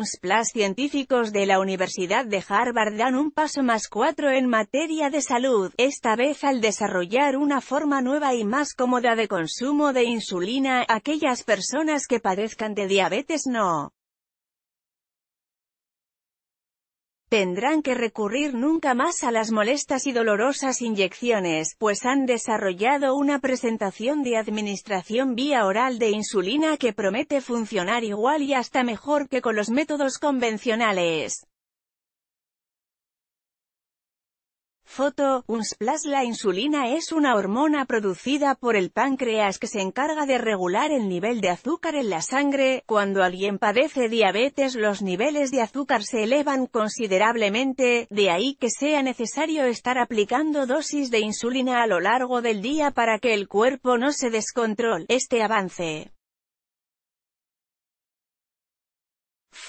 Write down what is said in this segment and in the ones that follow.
splash científicos de la Universidad de Harvard dan un paso más cuatro en materia de salud, esta vez al desarrollar una forma nueva y más cómoda de consumo de insulina, aquellas personas que padezcan de diabetes no tendrán que recurrir nunca más a las molestas y dolorosas inyecciones, pues han desarrollado una presentación de administración vía oral de insulina que promete funcionar igual y hasta mejor que con los métodos convencionales. Foto, Unsplash La insulina es una hormona producida por el páncreas que se encarga de regular el nivel de azúcar en la sangre. Cuando alguien padece diabetes los niveles de azúcar se elevan considerablemente, de ahí que sea necesario estar aplicando dosis de insulina a lo largo del día para que el cuerpo no se descontrole. Este avance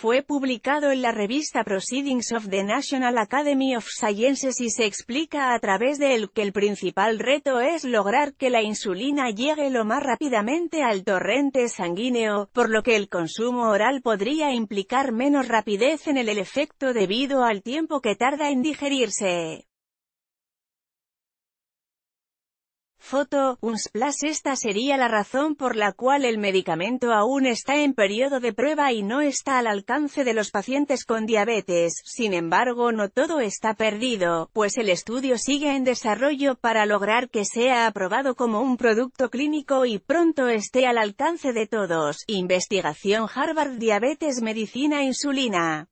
fue publicado en la revista Proceedings of the National Academy of Sciences y se explica a través de él que el principal reto es lograr que la insulina llegue lo más rápidamente al torrente sanguíneo, por lo que el consumo oral podría implicar menos rapidez en el efecto debido al tiempo que tarda en digerirse. Foto, un Esta sería la razón por la cual el medicamento aún está en periodo de prueba y no está al alcance de los pacientes con diabetes. Sin embargo, no todo está perdido, pues el estudio sigue en desarrollo para lograr que sea aprobado como un producto clínico y pronto esté al alcance de todos. Investigación Harvard Diabetes Medicina Insulina